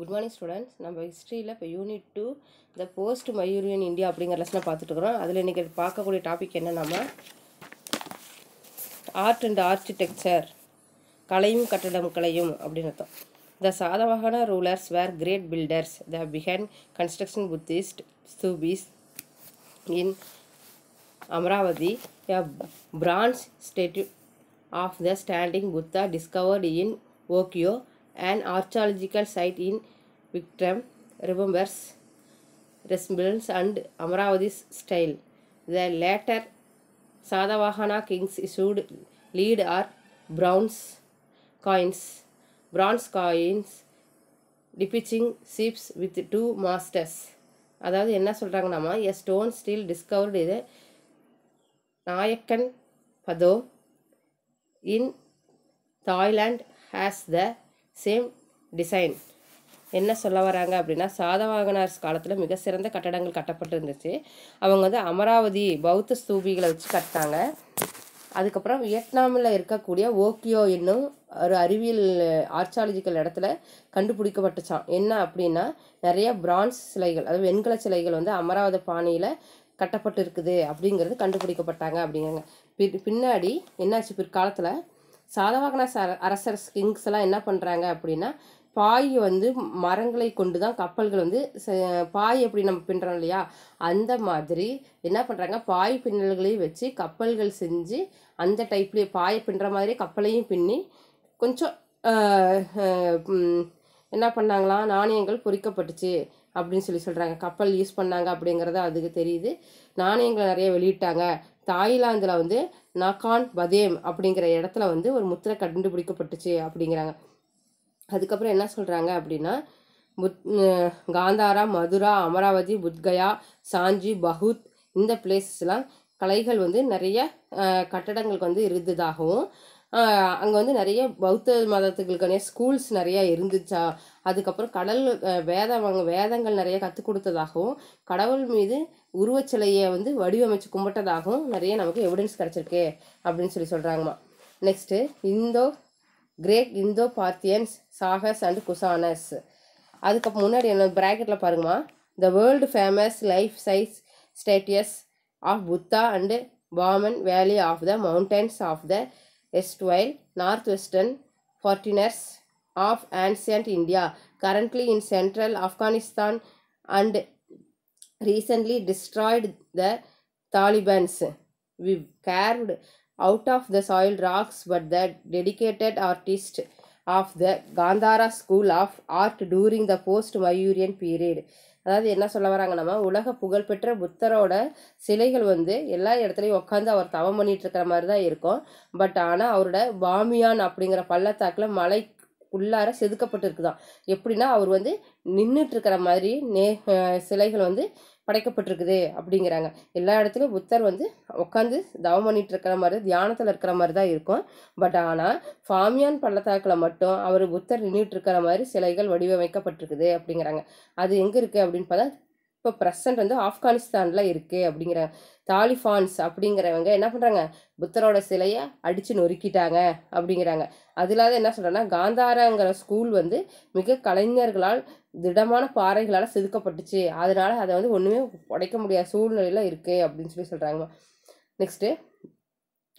Good morning students நம்ம ஹிஸ்ட்ரியில் இப்போ unit two the post Mauryan India அப்படிங்கிற லெசனை பார்த்துட்ருக்குறோம் அதில் இன்றைக்கி பார்க்கக்கூடிய டாபிக் என்னென்னா ஆர்ட் அண்ட் ஆர்கிடெக்சர் கலையும் கட்டடம் கலையும் அப்படின்னு அர்த்தம் the Satavahana rulers were great builders the பிஹன் construction Buddhist stupas in Amaravati bronze statue of the standing Buddha discovered in ஓக்கியோ An archaeological site in Victram remembers resemblance and Amaravati's style. The latter Sadavahana kings issued lead or bronze coins, bronze coins depicting ships with two masters. அதாவது என்ன சொல்கிறாங்கன்னாமா a stone stele discovered இது Nakhon Pathom in Thailand has the same design என்ன சொல்ல வராங்க அப்படின்னா சாதவாகனார் காலத்தில் மிக சிறந்த கட்டடங்கள் கட்டப்பட்டிருந்துச்சு அவங்க வந்து அமராவதி பௌத்த ஸ்தூபிகளை வச்சு கட்டினாங்க அதுக்கப்புறம் வியட்நாமில் இருக்கக்கூடிய ஓக்கியோ என்னும் ஒரு அறிவியல் ஆர்ச்சாலஜிக்கல் இடத்துல கண்டுபிடிக்கப்பட்டுச்சான் என்ன அப்படின்னா நிறைய பிரான்ஸ் சிலைகள் அதாவது வெண்கல சிலைகள் வந்து அமராவதி பாணியில் கட்டப்பட்டு இருக்குது அப்படிங்கிறது கண்டுபிடிக்கப்பட்டாங்க அப்படிங்கிறாங்க பின்னாடி என்னாச்சு பிற்காலத்தில் சாதவாகன அரசர் கிங்ஸ் எல்லாம் என்ன பண்ணுறாங்க அப்படின்னா பாய் வந்து மரங்களை கொண்டு தான் கப்பல்கள் வந்து பாய் எப்படி நம்ம பின்னுறோம் இல்லையா அந்த மாதிரி என்ன பண்ணுறாங்க பாய் பின்னல்களையும் வச்சு கப்பல்கள் செஞ்சு அந்த டைப்லேயே பாயை பின்னுற மாதிரி கப்பலையும் பின்னி கொஞ்சம் என்ன பண்ணாங்களாம் நாணயங்கள் பொறிக்கப்பட்டுச்சு அப்படின்னு சொல்லி சொல்கிறாங்க கப்பல் யூஸ் பண்ணாங்க அப்படிங்கிறது அதுக்கு தெரியுது நாணயங்கள் நிறைய வெளியிட்டாங்க தாய்லாந்தில் வந்து நகான் பதேம் அப்படிங்கிற இடத்துல வந்து ஒரு முத்திரை கண்டுபிடிக்கப்பட்டுச்சு அப்படிங்கிறாங்க அதுக்கப்புறம் என்ன சொல்கிறாங்க அப்படின்னா புத் காந்தாரா மதுரா அமராவதி புத்கயா சாஞ்சி பகுத் இந்த பிளேஸஸ்லாம் கலைகள் வந்து நிறைய கட்டடங்களுக்கு வந்து இருந்ததாகவும் அங்கே வந்து நிறைய பௌத்த மதத்துக்களுக்கான ஸ்கூல்ஸ் நிறையா இருந்துச்சா அதுக்கப்புறம் கடல் வேதம் வேதங்கள் நிறைய கற்றுக் கொடுத்ததாகவும் கடவுள் மீது உருவச்சிலையை வந்து வடிவமைச்சு கும்பிட்டதாகவும் நிறைய நமக்கு எவிடன்ஸ் கிடச்சிருக்கு அப்படின்னு சொல்லி சொல்கிறாங்கம்மா next Indo Greek Indo Parthians Sakas and Kushanas அதுக்கப்புறம் முன்னாடி என்ன ப்ராக்கெட்டில் பாருங்கம்மா the world famous life size statues of Buddha and Bamiyan valley of the mountains of the erstwhile northwestern Fortiners of ancient India, currently in central Afghanistan and recently destroyed the Taliban's. We carved out of the soil rocks, but the dedicated artist of the Gandhara School of Art during the post-Mayurian period அதாவது என்ன சொல்ல வராங்கன்னா உலக புகழ்பெற்ற புத்தரோட சிலைகள் வந்து எல்லா இடத்துலையும் உட்காந்து அவர் தவம் பண்ணிட்டு இருக்கிற மாதிரி தான் இருக்கும் பட் ஆனால் அவரோட பாமியான் அப்படிங்கிற பள்ளத்தாக்கில் மலை உள்ளார செதுக்கப்பட்டு இருக்குதான் எப்படின்னா அவர் வந்து நின்றுட்டு இருக்கிற மாதிரி நே சிலைகள் வந்து படைக்கப்பட்டிருக்குது அப்படிங்கிறாங்க எல்லா இடத்துலையும் புத்தர் வந்து உட்காந்து தவம் பண்ணிட்டு இருக்கிற மாதிரி தியானத்தில் இருக்கிற மாதிரி தான் இருக்கும் பட் ஆனால் ஃபாமியான் பள்ளத்தாக்கில் மட்டும் அவர் புத்தர் நின்றுட்டு இருக்கிற மாதிரி சிலைகள் வடிவமைக்கப்பட்டிருக்குது அப்படிங்கிறாங்க அது எங்கே இருக்குது அப்படின்னு பார்த்தா இப்போ ப்ரெசன்ட் வந்து ஆப்கானிஸ்தானில் இருக்குது அப்படிங்கிற தாலிஃபான்ஸ் அப்படிங்கிறவங்க என்ன பண்ணுறாங்க புத்தரோட சிலையை அடித்து நொறுக்கிட்டாங்க அப்படிங்கிறாங்க அது இல்லாத என்ன சொல்கிறேன்னா காந்தாரங்கிற ஸ்கூல் வந்து மிக கலைஞர்களால் திடமான பாறைகளால் செதுக்கப்பட்டுச்சு அதனால் அதை வந்து ஒன்றுமே உடைக்க முடியாத சூழ்நிலையில் இருக்குது அப்படின்னு சொல்லி சொல்கிறாங்க next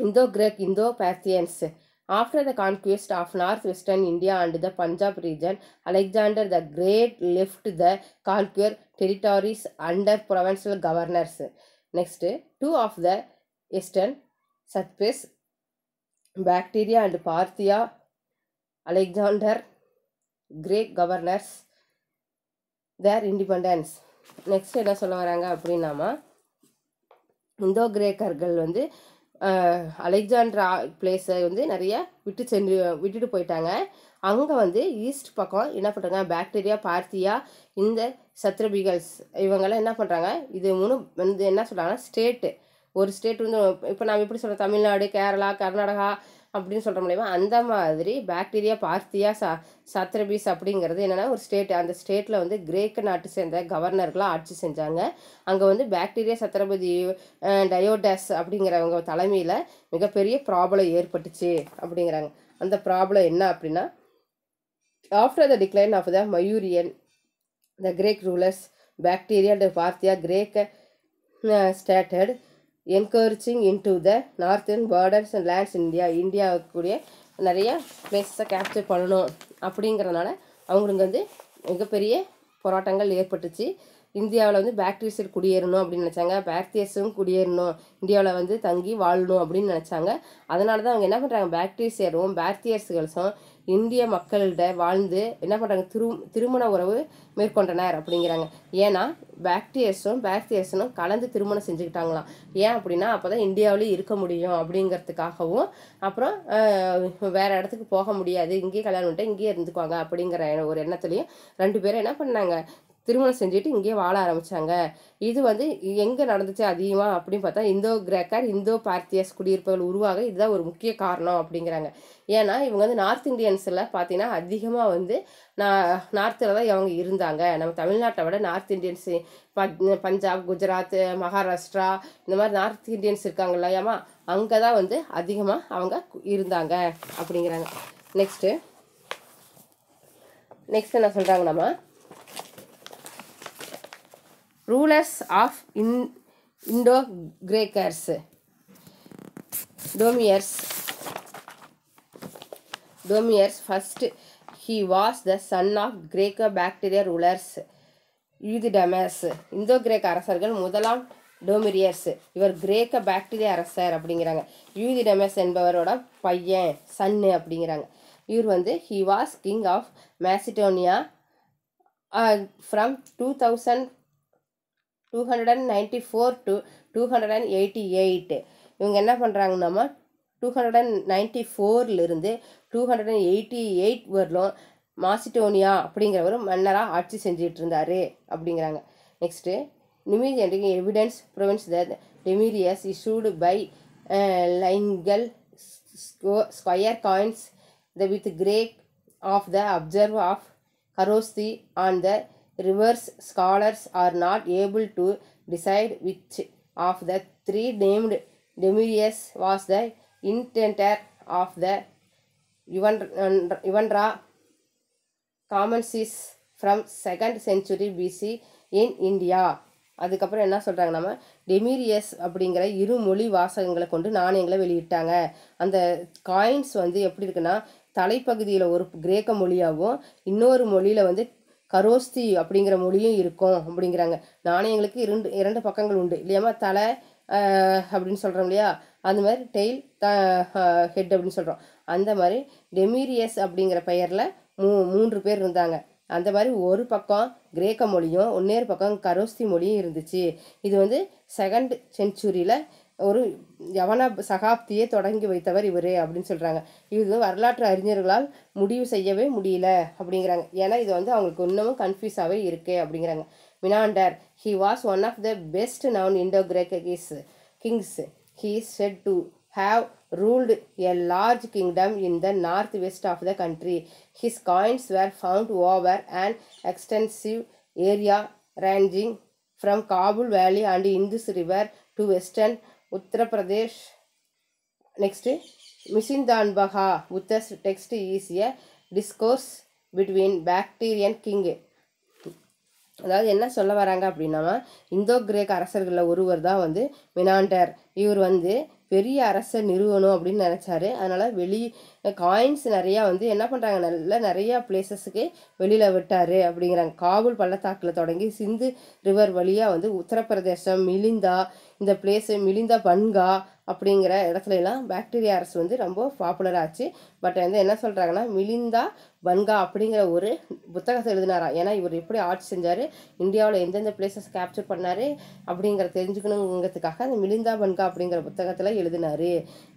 Indo Greek Indo Parthians After the conquest of northwestern India and the Punjab region, Alexander the Great left the conquered territories under provincial governors. Next, two of the eastern satrapies, Bactria and Parthia, Alexander Great governors, their independence. Next என்ன சொல்ல வராங்க அப்படின்னாமா இந்தோ கிரேக்கர்கள் வந்து Alexandra பிளேஸை வந்து நிறைய விட்டு சென்று விட்டுட்டு போயிட்டாங்க அங்கே வந்து ஈஸ்ட் பக்கம் என்ன பண்ணுறாங்க பாக்டீரியா பார்த்தியா இந்த சத்ரபிகல்ஸ் இவங்கெல்லாம் என்ன பண்ணுறாங்க இது மூணு வந்து என்ன சொல்கிறாங்கன்னா ஸ்டேட்டு ஒரு ஸ்டேட் வந்து இப்போ நம்ம எப்படி சொல்கிறோம் தமிழ்நாடு கேரளா கர்நாடகா அப்படின்னு சொல்கிற மூலயமா அந்த மாதிரி பாக்டீரியா பார்த்தியா சா சாத்ரபீஸ் அப்படிங்கிறது என்னென்னா ஒரு ஸ்டேட் அந்த ஸ்டேட்டில் வந்து கிரேக்க நாட்டு சேர்ந்த கவர்னர்களாக ஆட்சி செஞ்சாங்க அங்கே வந்து பாக்டீரியா சத்ரபதி டயோடாஸ் அப்படிங்கிறவங்க தலைமையில் மிகப்பெரிய ப்ராப்ளம் ஏற்பட்டுச்சு அப்படிங்கிறாங்க அந்த ப்ராப்ளம் என்ன அப்படின்னா after the decline of the Mauryan the Greek rulers Bactria Parthia Greek stated encouraging into the northern borders and lands India இந்தியாவுக்குரிய நிறைய பிளேஸஸை கேப்சர் பண்ணணும் அப்படிங்கிறதுனால அவங்களுக்கு வந்து மிகப்பெரிய போராட்டங்கள் ஏற்பட்டுச்சு இந்தியாவில் வந்து பேக்டீரியஸில் குடியேறணும் அப்படின்னு நினச்சாங்க பாக்டீரியஸும் குடியேறணும் இந்தியாவில் வந்து தங்கி வாழணும் அப்படின்னு நினச்சாங்க அதனால தான் அவங்க என்ன பண்ணுறாங்க பேக்டீரியஸரும் பாக்டீரியஸ்களும் இந்திய மக்கள்கிட்ட வாழ்ந்து என்ன பண்ணுறாங்க திரு திருமண உறவு மேற்கொண்டனர் அப்படிங்கிறாங்க ஏன்னா பேக்டீரியர்ஸும் பேக்டீரியர்ஸும் கலந்து திருமணம் செஞ்சுக்கிட்டாங்களாம் ஏன் அப்படின்னா அப்போ தான் இந்தியாவிலேயே இருக்க முடியும் அப்படிங்கிறதுக்காகவும் அப்புறம் வேறு இடத்துக்கு போக முடியாது இங்கேயே கல்யாணம் பண்ணிட்டு இங்கேயே இருந்துக்குவாங்க அப்படிங்கிற ஒரு எண்ணத்துலேயும் ரெண்டு பேரும் என்ன பண்ணாங்க திருமணம் செஞ்சுட்டு இங்கே வாழ ஆரம்பித்தாங்க இது வந்து எங்கே நடந்துச்சு அதிகமாக அப்படின்னு பார்த்தா இந்தோ கிரேக்கர் இந்தோ பார்த்தியஸ் குடியிருப்புகள் உருவாக இதுதான் ஒரு முக்கிய காரணம் அப்படிங்கிறாங்க ஏன்னா இவங்க வந்து நார்த் இந்தியன்ஸில் பார்த்தீங்கன்னா அதிகமாக வந்து நான் நார்த்தில் தான் இவங்க இருந்தாங்க நம்ம தமிழ்நாட்டை விட நார்த் இந்தியன்ஸ் பஞ்சாப் குஜராத் மகாராஷ்டிரா இந்த மாதிரி நார்த் இந்தியன்ஸ் இருக்காங்க இல்லையாமா அங்கே தான் வந்து அதிகமாக அவங்க இருந்தாங்க அப்படிங்கிறாங்க நெக்ஸ்ட்டு நெக்ஸ்ட் என்ன சொல்கிறாங்க நம்ம rulers of in Indo Greeks Demetrius Demetrius first he was the son of Greek Bactria rulers Euthydemus இந்தோ கிரேக்க அரசர்கள் முதலாம் டோமிரியர்ஸ் இவர் கிரேக்க பாக்டீரியா அரசர் அப்படிங்கிறாங்க யூதிடமஸ் என்பவரோட பையன் சன்னு அப்படிங்கிறாங்க இவர் வந்து he was king of Macedonia from two thousand two hundred and ninety four to two hundred and eighty eight இவங்க என்ன பண்ணுறாங்கன்னா டூ ஹண்ட்ரட் அண்ட் நைன்ட்டி ஃபோர்லேருந்து two hundred and eighty eight வரலும் மாசிட்டோனியா அப்படிங்கிறவரும் மன்னராக ஆட்சி செஞ்சுட்டு இருந்தார் அப்படிங்கிறாங்க நெக்ஸ்ட்டு நிமிதியண்டிங் evidence proves the Demetrius issued bilingual square coins the with Greek of the அப்சர்வ் of Kharosthi on the reverse scholars are not able to decide which of the three named Demetrius was the intender of the யுவன் யுவன்ரா காமன்சிஸ் from second century BC in India அதுக்கப்புறம் என்ன சொல்கிறாங்க நம்ம டெமீரியஸ் அப்படிங்கிற இரு மொழி வாசகங்களை கொண்டு நாணயங்களை வெளியிட்டாங்க அந்த காயின்ஸ் வந்து எப்படி இருக்குன்னா தலைப்பகுதியில் ஒரு கிரேக்க மொழியாகவும் இன்னொரு மொழியில் வந்து கரோஸ்தி அப்படிங்கிற மொழியும் இருக்கும் அப்படிங்கிறாங்க நாணயங்களுக்கு இரண்டு இரண்டு பக்கங்கள் உண்டு இல்லையாமா தலை அப்படின்னு சொல்கிறோம் இல்லையா அந்த மாதிரி டெய்ல் த ஹெட் அப்படின்னு சொல்கிறோம் அந்த மாதிரி டெமீரியஸ் அப்படிங்கிற பெயரில் மூ மூன்று பேர் இருந்தாங்க அந்த மாதிரி ஒரு பக்கம் கிரேக்க மொழியும் ஒன்னேறு பக்கம் கரோஸ்தி மொழியும் இருந்துச்சு இது வந்து செகண்ட் செஞ்சுரியில் ஒரு யவன சகாப்தியே தொடங்கி வைத்தவர் இவர் அப்படின்னு சொல்கிறாங்க இது வரலாற்று அறிஞர்களால் முடிவு செய்யவே முடியல அப்படிங்கிறாங்க ஏன்னா இது வந்து அவங்களுக்கு இன்னமும் கன்ஃபியூஸாகவே இருக்கே அப்படிங்கிறாங்க Menander he was one of the best noun Indo கிரேக்கிஸ் is Kings he set to have ruled a large kingdom in the north west of the country his coins where found over and extensive area ranging from Kabul வேலி and Hindus river to western Uttar Pradesh next மிஷின்தான்பகா with the text ஈஸிய discourse between Bactrian king அதாவது என்ன சொல்ல வராங்க அப்படின்னா இந்தோ Craig அரசர்களில் ஒருவர் தான் வந்து Menander இவர் வந்து பெரிய அரசை நிறுவனம் அப்படின்னு நினச்சாரு அதனால் வெளி காயின்ஸ் நிறையா வந்து என்ன பண்ணுறாங்க நல்ல நிறையா பிளேசஸுக்கு வெளியில் விட்டார் அப்படிங்கிறாங்க காபூல் பள்ளத்தாக்கில் தொடங்கி சிந்து ரிவர் வழியாக வந்து உத்தரப்பிரதேசம் மிலிந்தா இந்த பிளேஸு மிலிந்தா பன்கா அப்படிங்கிற எல்லாம் பாக்டீரியா அரசு வந்து ரொம்ப பாப்புலர் ஆச்சு பட் வந்து என்ன சொல்கிறாங்கன்னா மிலிந்தா பன்கா அப்படிங்கிற ஒரு புத்தகத்தை எழுதினாரா ஏன்னா இவர் எப்படி ஆட்சி செஞ்சார் இந்தியாவில் எந்தெந்த பிளேசஸ் கேப்சர் பண்ணார் அப்படிங்கிற தெரிஞ்சுக்கணுங்கிறதுக்காக அந்த மிலிந்தா பன்கா அப்படிங்கிற புத்தகத்தில் எழுதினார்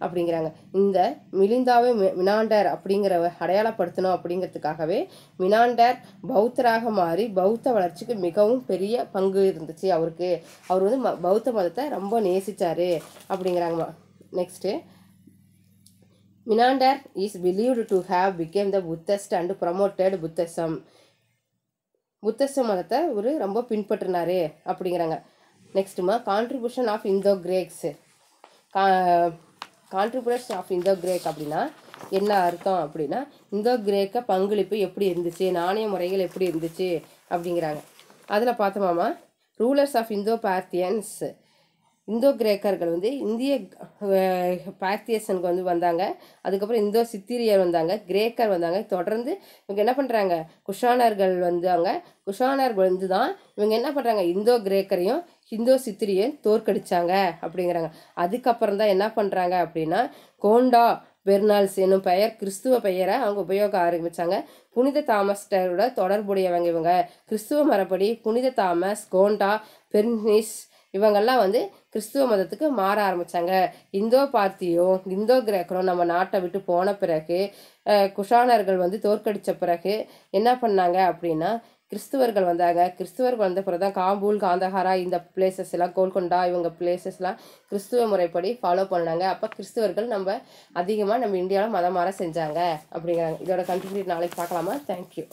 அப்படிங்கிறாங்க இந்த மிலிந்தாவே மினாண்டர் அப்படிங்கிற அடையாளப்படுத்தணும் அப்படிங்கிறதுக்காகவே மினாண்டர் பௌத்தராக மாறி பௌத்த வளர்ச்சிக்கு மிகவும் பெரிய பங்கு இருந்துச்சு அவருக்கு அவர் வந்து பௌத்த மதத்தை ரொம்ப நேசித்தார் அப்படிங்கிறாங்கம்மா next Menander is believed to have become the Buddhist and promoted Buddhism புத்தச மதத்தை ஒரு ரொம்ப பின்பற்றினாரு அப்படிங்கிறாங்க நெக்ஸ்ட்டுமா கான்ட்ரிபியூஷன் ஆஃப் இந்தோ கிரேக்ஸ் கா கான்ட்ரிபியூஷன் ஆஃப் இந்தோ கிரேக் அப்படின்னா என்ன அர்த்தம் அப்படின்னா இந்தோ கிரேக்க பங்களிப்பு எப்படி இருந்துச்சு நாணய முறைகள் எப்படி இருந்துச்சு அப்படிங்கிறாங்க அதில் பார்த்தோமாமா ரூலர்ஸ் ஆஃப் இந்தோ பார்த்தியன்ஸ் இந்தோ கிரேக்கர்கள் வந்து இந்திய பார்த்தியசனுக்கு வந்து வந்தாங்க அதுக்கப்புறம் இந்தோ சித்திரியர் வந்தாங்க கிரேக்கர் வந்தாங்க தொடர்ந்து இவங்க என்ன பண்ணுறாங்க குஷானர்கள் வந்தாங்க குஷானர்கள் வந்து தான் இவங்க என்ன பண்ணுறாங்க இந்தோ கிரேக்கரையும் இந்தோ சித்திரியையும் தோற்கடிச்சாங்க அப்படிங்கிறாங்க அதுக்கப்புறம் தான் என்ன பண்ணுறாங்க அப்படின்னா கோண்டா பெர்னால்ஸ் என்னும் பெயர் கிறிஸ்துவ பெயரை அவங்க உபயோக ஆரம்பித்தாங்க புனித தாமஸ்டரோட தொடர்புடையவங்க இவங்க கிறிஸ்துவ மரப்படி புனித தாமஸ் கோண்டா பெர்னிஸ் இவங்கெல்லாம் வந்து கிறிஸ்துவ மதத்துக்கு மாற ஆரம்பித்தாங்க இந்தோ பார்த்தியும் இந்தோ கிரேக்கரும் நம்ம நாட்டை விட்டு போன பிறகு குஷானர்கள் வந்து தோற்கடித்த பிறகு என்ன பண்ணாங்க அப்படின்னா கிறிஸ்துவர்கள் வந்தாங்க கிறிஸ்துவர்கள் வந்த பிறகு தான் காம்பூல் காந்தஹாரா இந்த பிளேசஸ் எல்லாம் கோல்கொண்டா இவங்க பிளேசஸ்லாம் கிறிஸ்துவ முறைப்படி ஃபாலோ பண்ணாங்க அப்போ கிறிஸ்துவர்கள் நம்ம அதிகமாக நம்ம இந்தியாவில் மதம் மாற செஞ்சாங்க அப்படிங்கிறாங்க இதோட கண்டினியூ நாளைக்கு பார்க்கலாமா தேங்க்யூ